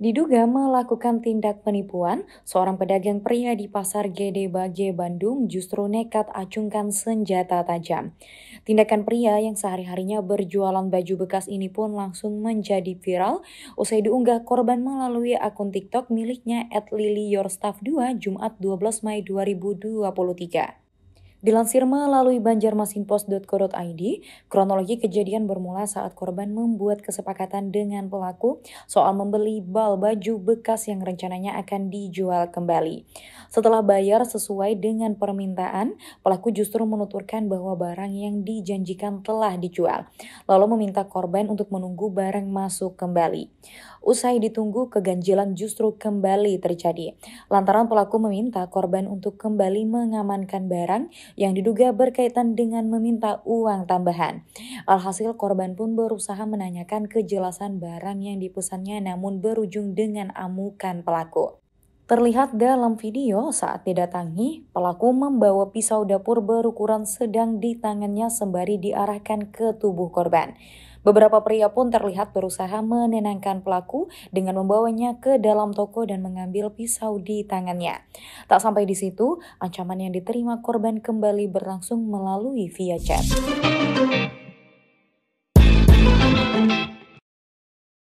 Diduga melakukan tindak penipuan, seorang pedagang pria di pasar Gede Bage, Bandung justru nekat acungkan senjata tajam. Tindakan pria yang sehari-harinya berjualan baju bekas ini pun langsung menjadi viral usai diunggah korban melalui akun TikTok miliknya at Staff 2 Jumat 12 Mei 2023. Dilansir melalui banjarmasinpost.co.id, kronologi kejadian bermula saat korban membuat kesepakatan dengan pelaku soal membeli bal baju bekas yang rencananya akan dijual kembali. Setelah bayar sesuai dengan permintaan, pelaku justru menuturkan bahwa barang yang dijanjikan telah dijual, lalu meminta korban untuk menunggu barang masuk kembali. Usai ditunggu, keganjilan justru kembali terjadi. Lantaran pelaku meminta korban untuk kembali mengamankan barang yang diduga berkaitan dengan meminta uang tambahan. Alhasil korban pun berusaha menanyakan kejelasan barang yang dipesannya namun berujung dengan amukan pelaku. Terlihat dalam video saat didatangi, pelaku membawa pisau dapur berukuran sedang di tangannya sembari diarahkan ke tubuh korban. Beberapa pria pun terlihat berusaha menenangkan pelaku dengan membawanya ke dalam toko dan mengambil pisau di tangannya. Tak sampai di situ, ancaman yang diterima korban kembali berlangsung melalui via chat.